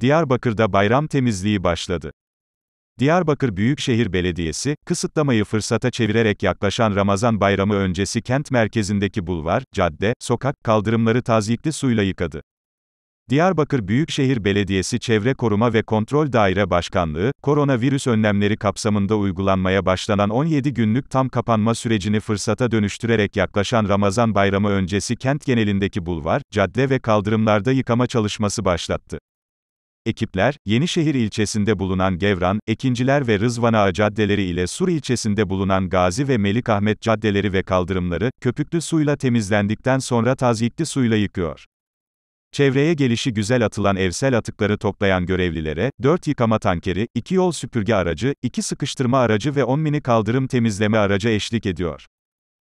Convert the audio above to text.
Diyarbakır'da bayram temizliği başladı. Diyarbakır Büyükşehir Belediyesi, kısıtlamayı fırsata çevirerek yaklaşan Ramazan bayramı öncesi kent merkezindeki bulvar, cadde, sokak, kaldırımları tazyikli suyla yıkadı. Diyarbakır Büyükşehir Belediyesi Çevre Koruma ve Kontrol Daire Başkanlığı, koronavirüs önlemleri kapsamında uygulanmaya başlanan 17 günlük tam kapanma sürecini fırsata dönüştürerek yaklaşan Ramazan bayramı öncesi kent genelindeki bulvar, cadde ve kaldırımlarda yıkama çalışması başlattı. Ekipler, Yenişehir ilçesinde bulunan Gevran, Ekinciler ve Rızvan Ağa caddeleri ile Sur ilçesinde bulunan Gazi ve Melikahmet caddeleri ve kaldırımları, köpüklü suyla temizlendikten sonra tazyikli suyla yıkıyor. Çevreye gelişi güzel atılan evsel atıkları toplayan görevlilere, 4 yıkama tankeri, 2 yol süpürge aracı, 2 sıkıştırma aracı ve 10 mini kaldırım temizleme aracı eşlik ediyor.